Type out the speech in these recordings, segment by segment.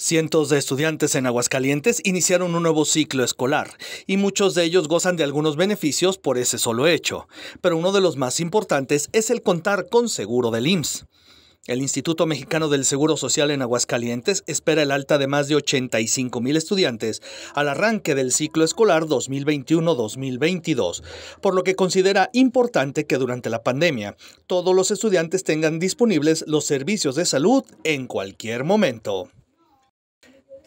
Cientos de estudiantes en Aguascalientes iniciaron un nuevo ciclo escolar y muchos de ellos gozan de algunos beneficios por ese solo hecho, pero uno de los más importantes es el contar con seguro del IMSS. El Instituto Mexicano del Seguro Social en Aguascalientes espera el alta de más de 85 mil estudiantes al arranque del ciclo escolar 2021-2022, por lo que considera importante que durante la pandemia todos los estudiantes tengan disponibles los servicios de salud en cualquier momento.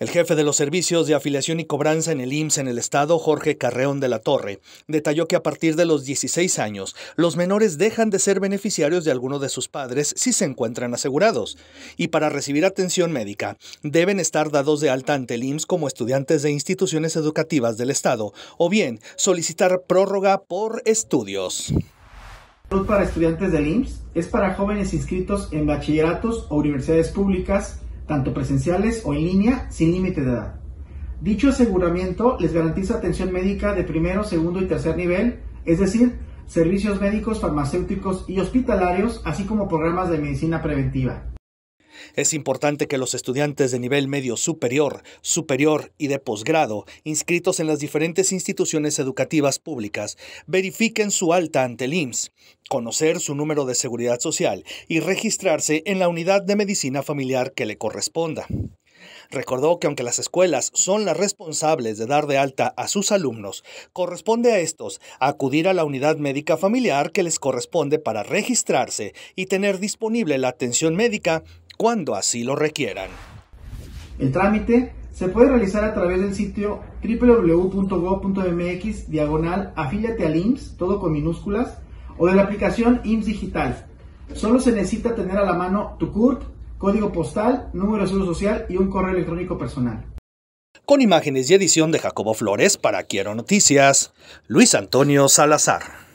El jefe de los servicios de afiliación y cobranza en el IMSS en el Estado, Jorge Carreón de la Torre, detalló que a partir de los 16 años, los menores dejan de ser beneficiarios de alguno de sus padres si se encuentran asegurados. Y para recibir atención médica, deben estar dados de alta ante el IMSS como estudiantes de instituciones educativas del Estado, o bien solicitar prórroga por estudios. Salud para estudiantes del IMSS es para jóvenes inscritos en bachilleratos o universidades públicas tanto presenciales o en línea, sin límite de edad. Dicho aseguramiento les garantiza atención médica de primero, segundo y tercer nivel, es decir, servicios médicos, farmacéuticos y hospitalarios, así como programas de medicina preventiva. Es importante que los estudiantes de nivel medio superior, superior y de posgrado inscritos en las diferentes instituciones educativas públicas verifiquen su alta ante el IMSS, conocer su número de seguridad social y registrarse en la unidad de medicina familiar que le corresponda. Recordó que aunque las escuelas son las responsables de dar de alta a sus alumnos, corresponde a estos acudir a la unidad médica familiar que les corresponde para registrarse y tener disponible la atención médica cuando así lo requieran. El trámite se puede realizar a través del sitio www.gov.mx diagonal afíliate al IMSS, todo con minúsculas, o de la aplicación IMSS Digital. Solo se necesita tener a la mano tu CURT, código postal, número de seguro social y un correo electrónico personal. Con imágenes y edición de Jacobo Flores para Quiero Noticias, Luis Antonio Salazar.